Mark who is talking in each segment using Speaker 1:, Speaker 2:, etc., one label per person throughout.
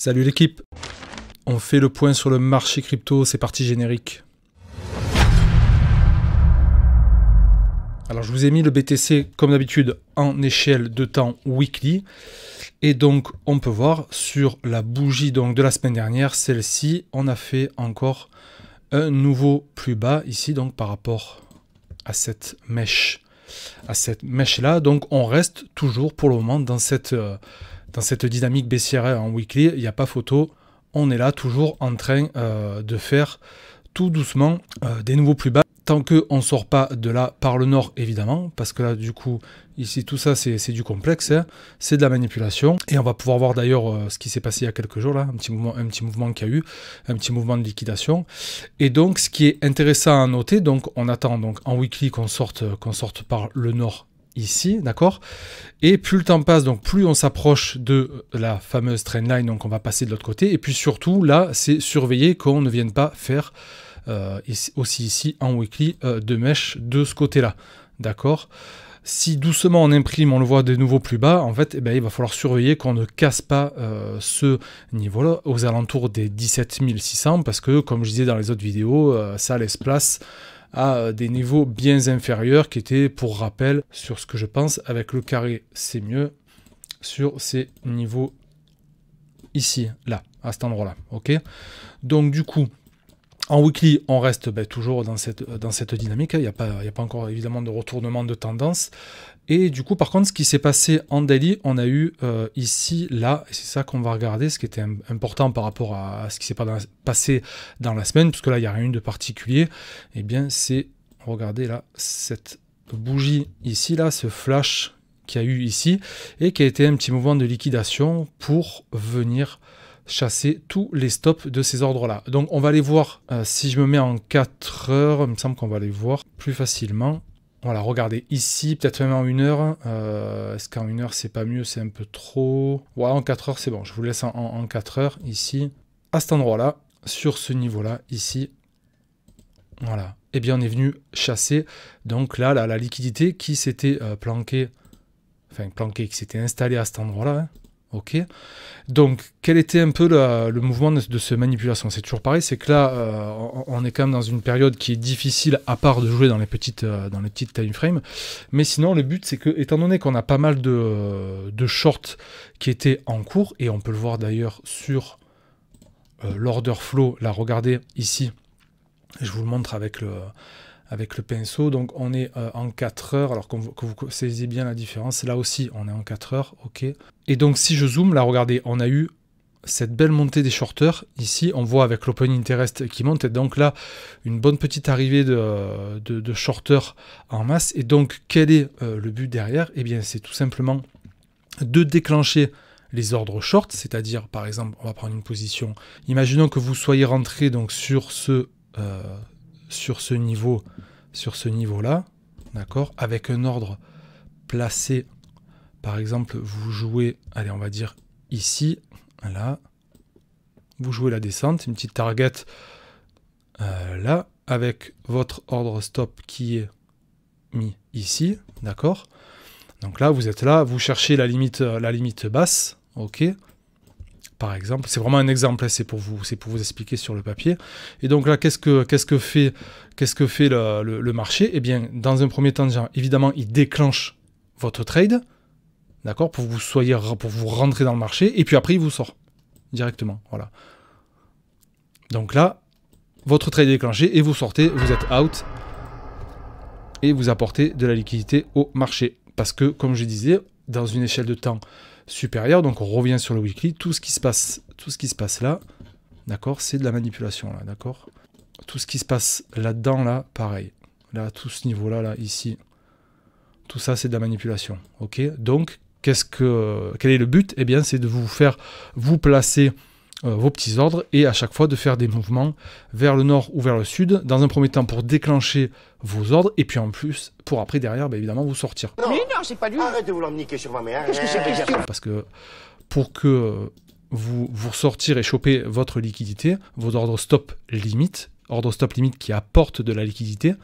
Speaker 1: Salut l'équipe On fait le point sur le marché crypto, c'est parti générique. Alors je vous ai mis le BTC comme d'habitude en échelle de temps weekly. Et donc on peut voir sur la bougie donc, de la semaine dernière, celle-ci, on a fait encore un nouveau plus bas ici donc par rapport à cette mèche à cette mèche là donc on reste toujours pour le moment dans cette euh, dans cette dynamique baissière en weekly, il n'y a pas photo. On est là toujours en train euh, de faire tout doucement euh, des nouveaux plus bas. Tant qu'on ne sort pas de là par le nord, évidemment, parce que là, du coup, ici, tout ça, c'est du complexe, hein. c'est de la manipulation. Et on va pouvoir voir d'ailleurs euh, ce qui s'est passé il y a quelques jours, là, un petit mouvement, un petit mouvement qu'il y a eu, un petit mouvement de liquidation. Et donc, ce qui est intéressant à noter, donc on attend donc en weekly qu'on sorte, qu'on sorte par le nord ici, d'accord Et plus le temps passe, donc plus on s'approche de la fameuse trendline, donc on va passer de l'autre côté. Et puis surtout, là, c'est surveiller qu'on ne vienne pas faire euh, aussi ici en weekly euh, de mèche de ce côté-là, d'accord si doucement on imprime, on le voit de nouveau plus bas, en fait, et eh ben, il va falloir surveiller qu'on ne casse pas euh, ce niveau-là aux alentours des 17 600 parce que, comme je disais dans les autres vidéos, ça laisse place à des niveaux bien inférieurs qui étaient, pour rappel, sur ce que je pense, avec le carré, c'est mieux, sur ces niveaux ici, là, à cet endroit-là. ok Donc du coup, en weekly, on reste ben, toujours dans cette, dans cette dynamique. Hein. Il n'y a, pas, il y a pas encore évidemment de retournement de tendance. Et du coup, par contre, ce qui s'est passé en daily, on a eu euh, ici, là, et c'est ça qu'on va regarder, ce qui était important par rapport à ce qui s'est passé dans la semaine, puisque là, il n'y a rien de particulier, et eh bien, c'est, regardez là, cette bougie ici, là, ce flash qu'il y a eu ici, et qui a été un petit mouvement de liquidation pour venir chasser tous les stops de ces ordres-là. Donc on va aller voir, euh, si je me mets en 4 heures, il me semble qu'on va aller voir plus facilement. Voilà, regardez, ici, peut-être même en une heure. Euh, est-ce qu'en une heure, c'est pas mieux C'est un peu trop. Ouais, en 4 heures, c'est bon. Je vous laisse en, 4 heures, ici, à cet endroit-là, sur ce niveau-là, ici. Voilà. et eh bien, on est venu chasser. Donc là, la liquidité qui s'était euh, planquée, enfin planquée, qui s'était installée à cet endroit-là, hein. Ok. Donc, quel était un peu le mouvement de, ce manipulation C'est toujours pareil, c'est que là, euh, on, est quand même dans une période qui est difficile, à part de jouer dans les petites, euh, dans les petites time frames. Mais sinon, le but, c'est que, étant donné qu'on a pas mal de, shorts qui étaient en cours, et on peut le voir d'ailleurs sur euh, l'order flow, là, regardez ici, je vous le montre avec le, avec le pinceau. Donc on est euh, en 4 heures, alors que vous saisissez bien la différence. Là aussi, on est en 4 heures, ok. Et donc si je zoome, là regardez, on a eu cette belle montée des shorters. Ici, on voit avec l'open interest qui monte. Et donc là, une bonne petite arrivée de, euh, de, en masse. Et donc, quel est euh, le but derrière Eh bien, c'est tout simplement de déclencher les ordres short, c'est-à-dire par exemple, on va prendre une position. Imaginons que vous soyez rentré donc sur ce sur ce niveau, sur ce niveau-là, d'accord, avec un ordre placé. Par exemple, vous jouez, allez, on va dire ici, là, vous jouez la descente, une petite target euh, là, avec votre ordre stop qui est mis ici, d'accord. Donc là, vous êtes là, vous cherchez la limite, euh, la limite basse, ok par exemple. C'est vraiment un exemple, hein, c'est pour vous, expliquer sur le papier. Et donc là, qu'est-ce que, fait, le, marché Eh bien, dans un premier temps, évidemment, il déclenche votre trade, d'accord, pour vous soyez, pour vous rentrer dans le marché, et puis après, il vous sort directement. Voilà. Donc là, votre trade est déclenché et vous sortez, vous êtes out et vous apportez de la liquidité au marché. Parce que, comme je disais, dans une échelle de temps supérieur. Donc on revient sur le weekly. Tout ce qui se passe, tout ce qui se passe là, d'accord, c'est de la manipulation là, d'accord. Tout ce qui se passe là-dedans là, pareil. Là, tout ce niveau là, là, ici, tout ça c'est de la manipulation. Ok. Donc qu'est-ce que, quel est le but Eh bien, c'est de vous faire vous placer euh, vos petits ordres et à chaque fois de faire des mouvements vers le nord ou vers le sud, dans un premier temps pour déclencher vos ordres et puis en plus pour après derrière bah, évidemment vous sortir. mais non, c'est pas lui. Arrête de vouloir me sur ma mère. quest eh. Parce que pour que vous vous sortir et choper votre liquidité, vos ordres stop limite, ordre stop limite qui apporte de la liquidité,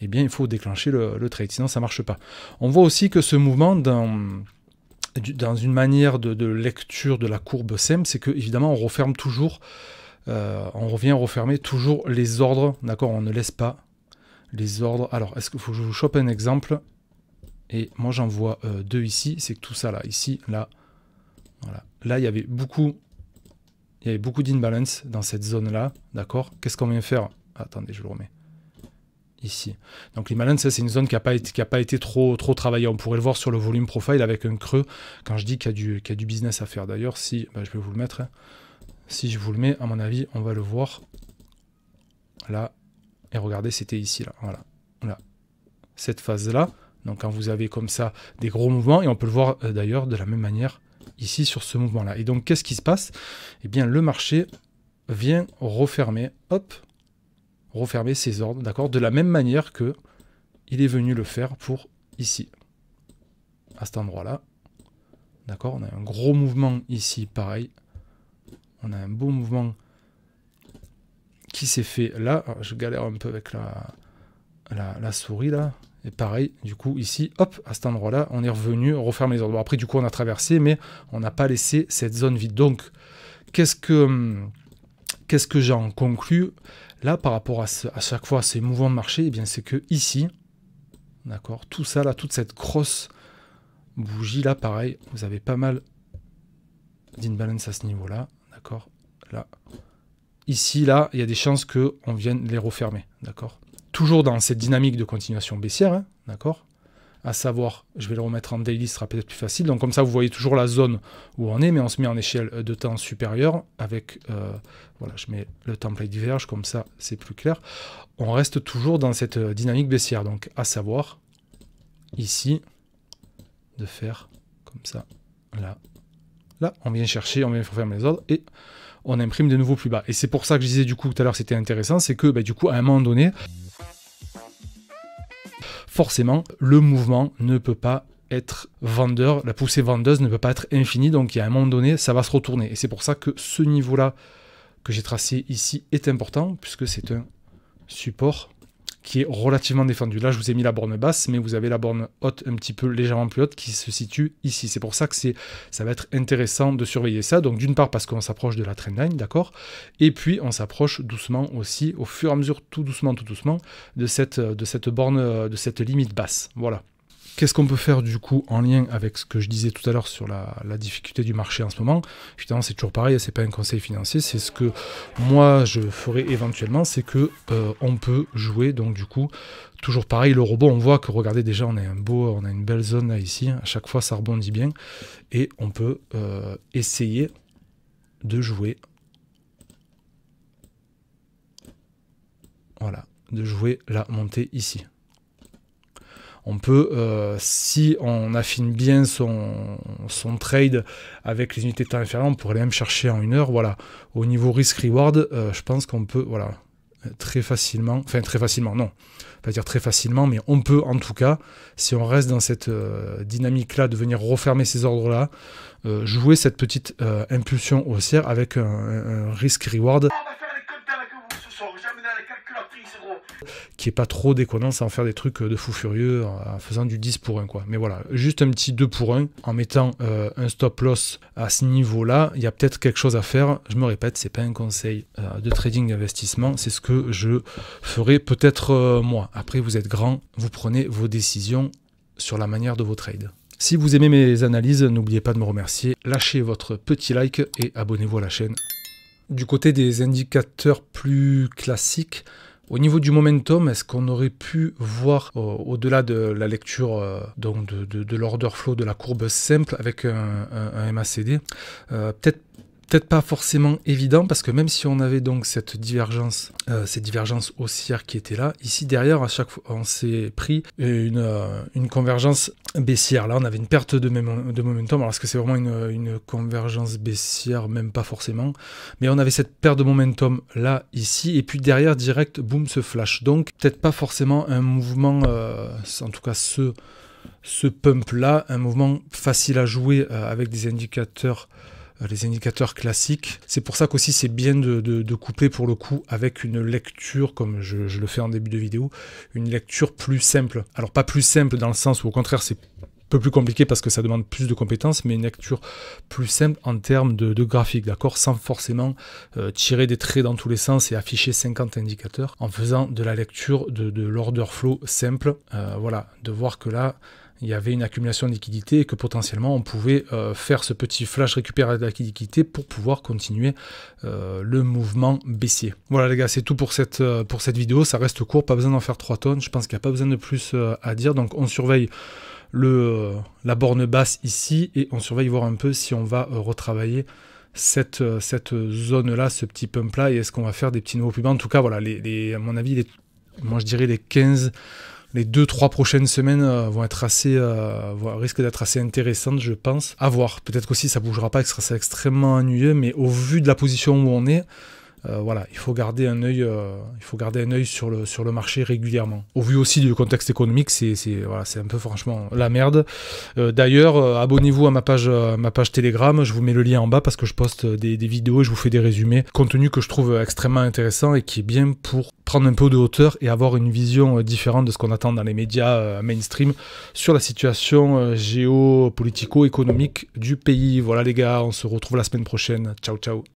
Speaker 1: eh bien il faut déclencher le, le trade, sinon ça marche pas. On voit aussi que ce mouvement dans dans une manière de, lecture de la courbe SEM, c'est que évidemment on referme toujours, euh, on revient refermer toujours les ordres, d'accord On ne laisse pas les ordres. Alors, est-ce qu'il faut que je vous chope un exemple Et moi j'en vois euh, deux ici, c'est que tout ça là, ici, là, voilà. Là, il y avait beaucoup, il y avait beaucoup d'inbalance dans cette zone là, d'accord Qu'est-ce qu'on vient faire Attendez, je le remets ici. Donc l'Himaland, ça c'est une zone qui n'a pas, été, qui a pas été trop, trop travaillée. On pourrait le voir sur le volume profile avec un creux, quand je dis qu'il y, a du business à faire. D'ailleurs, si bah, je vais vous le mettre, hein. si je vous le mets, à mon avis, on va le voir là. Et regardez, c'était ici, là, voilà, Cette phase-là, donc quand vous avez comme ça des gros mouvements, et on peut le voir euh, d'ailleurs de la même manière ici sur ce mouvement-là. Et donc qu'est-ce qui se passe Et eh bien le marché vient refermer, hop, refermer ses ordres, d'accord De la même manière que il est venu le faire pour ici, à cet endroit-là. D'accord On a un gros mouvement ici, pareil. On a un beau mouvement qui s'est fait là. Ah, je galère un peu avec la, la, souris là. Et pareil, du coup, ici, hop, à cet endroit-là, on est revenu, refermer les ordres. Après, du coup, on a traversé, mais on n'a pas laissé cette zone vide. Donc, qu'est-ce que, hum, qu'est-ce que j'en conclus Là, par rapport à, à chaque fois à ces mouvements de marché, eh bien c'est que ici, d'accord, tout ça là, toute cette grosse bougie là, pareil, vous avez pas mal d'inbalance à ce niveau-là, d'accord, là. Ici, là, il y a des chances qu'on vienne les refermer, d'accord Toujours dans cette dynamique de continuation baissière, hein, d'accord à savoir, je vais le remettre en daily, sera peut-être plus facile. Donc comme ça, vous voyez toujours la zone où on est, mais on se met en échelle de temps supérieure avec, euh, voilà, je mets le template diverge, comme ça c'est plus clair. On reste toujours dans cette dynamique baissière, donc à savoir, ici, de faire comme ça, là, là, on vient chercher, on vient fermer les ordres, et on imprime de nouveau plus bas. Et c'est pour ça que je disais du coup tout à l'heure c'était intéressant, c'est que bah, du coup à un moment donné forcément, le mouvement ne peut pas être vendeur, la poussée vendeuse ne peut pas être infinie, donc il y a un moment donné, ça va se retourner. Et c'est pour ça que ce niveau-là que j'ai tracé ici est important, puisque c'est un support qui est relativement défendu. Là, je vous ai mis la borne basse, mais vous avez la borne haute un petit peu légèrement plus haute qui se situe ici. C'est pour ça que ça va être intéressant de surveiller ça. Donc d'une part parce qu'on s'approche de la trend line, d'accord Et puis on s'approche doucement aussi, au fur et à mesure, tout doucement, tout doucement, de cette, de cette borne, de cette limite basse. Voilà. Qu'est-ce qu'on peut faire du coup en lien avec ce que je disais tout à l'heure sur la, difficulté du marché en ce moment Évidemment, c'est toujours pareil, c'est pas un conseil financier, c'est ce que moi je ferai éventuellement, c'est que euh, on peut jouer donc du coup toujours pareil le robot. On voit que regardez déjà, on a un beau, on a une belle zone là ici. À chaque fois, ça rebondit bien et on peut euh, essayer de jouer. Voilà, de jouer la montée ici on peut, euh, si on affine bien son, son, trade avec les unités de temps inférieures, on pourrait même chercher en une heure. Voilà. Au niveau risk-reward, euh, je pense qu'on peut, voilà, très facilement, enfin très facilement, non, pas dire très facilement, mais on peut en tout cas, si on reste dans cette euh, dynamique-là de venir refermer ces ordres-là, jouer cette petite impulsion haussière avec un, un risk-reward. qui est pas trop déconnant sans faire des trucs euh, de fou furieux en, faisant du 10 pour 1 quoi. Mais voilà, juste un petit 2 pour 1 en mettant euh, un stop loss à ce niveau-là, il y a peut-être quelque chose à faire. Je me répète, c'est pas un conseil euh, de trading d'investissement, c'est ce que je ferai peut-être moi. Après vous êtes grand, vous prenez vos décisions sur la manière de vos trades. Si vous aimez mes analyses, n'oubliez pas de me remercier, lâchez votre petit like et abonnez-vous à la chaîne. Du côté des indicateurs plus classiques, au niveau du momentum, est-ce qu'on aurait pu voir, euh, au-delà de la lecture euh, donc de, l'order flow de la courbe simple avec un, un MACD, euh, peut-être peut-être pas forcément évident parce que même si on avait donc cette divergence, euh, ces cette divergence haussière qui était là, ici derrière, à chaque fois, on s'est pris une, euh, une, convergence baissière. Là, on avait une perte de, même, de momentum. Alors, est-ce que c'est vraiment une, convergence baissière Même pas forcément. Mais on avait cette perte de momentum là, ici. Et puis derrière, direct, boom ce flash. Donc, peut-être pas forcément un mouvement, euh, en tout cas ce, ce pump là, un mouvement facile à jouer avec des indicateurs. Euh, les indicateurs classiques. C'est pour ça qu'aussi c'est bien de, couper pour le coup avec une lecture, comme je, le fais en début de vidéo, une lecture plus simple. Alors pas plus simple dans le sens où au contraire c'est peu plus compliqué parce que ça demande plus de compétences, mais une lecture plus simple en termes de, de graphique, d'accord Sans forcément euh, tirer des traits dans tous les sens et afficher 50 indicateurs en faisant de la lecture de, l'order flow simple. Euh, voilà, de voir que là, il y avait une accumulation de liquidités et que potentiellement on pouvait euh, faire ce petit flash récupérer de la liquidité pour pouvoir continuer euh, le mouvement baissier. Voilà les gars, c'est tout pour cette, euh, pour cette vidéo. Ça reste court, pas besoin d'en faire 3 tonnes. Je pense qu'il n'y a pas besoin de plus à dire. Donc on surveille le, la borne basse ici et on surveille voir un peu si on va retravailler cette, cette zone-là, ce petit pump-là, et est-ce qu'on va faire des petits nouveaux pubs En tout cas, voilà, les, à mon avis, les, moi je dirais les 15 les deux, trois prochaines semaines euh, vont être assez, euh, risquent d'être assez intéressantes, je pense. À voir. Peut-être aussi, ça bougera pas, que ce sera extrêmement ennuyeux, mais au vu de la position où on est, euh, voilà, il faut garder un œil, euh, il faut garder un œil sur le, sur le marché régulièrement. Au vu aussi du contexte économique, c'est voilà, un peu franchement la merde. Euh, d'ailleurs, abonnez-vous à ma page, ma page Telegram, je vous mets le lien en bas parce que je poste des, des, vidéos et je vous fais des résumés, contenu que je trouve extrêmement intéressant et qui est bien pour prendre un peu de hauteur et avoir une vision différente de ce qu'on attend dans les médias mainstream sur la situation géopolitico-économique du pays. Voilà les gars, on se retrouve la semaine prochaine. Ciao ciao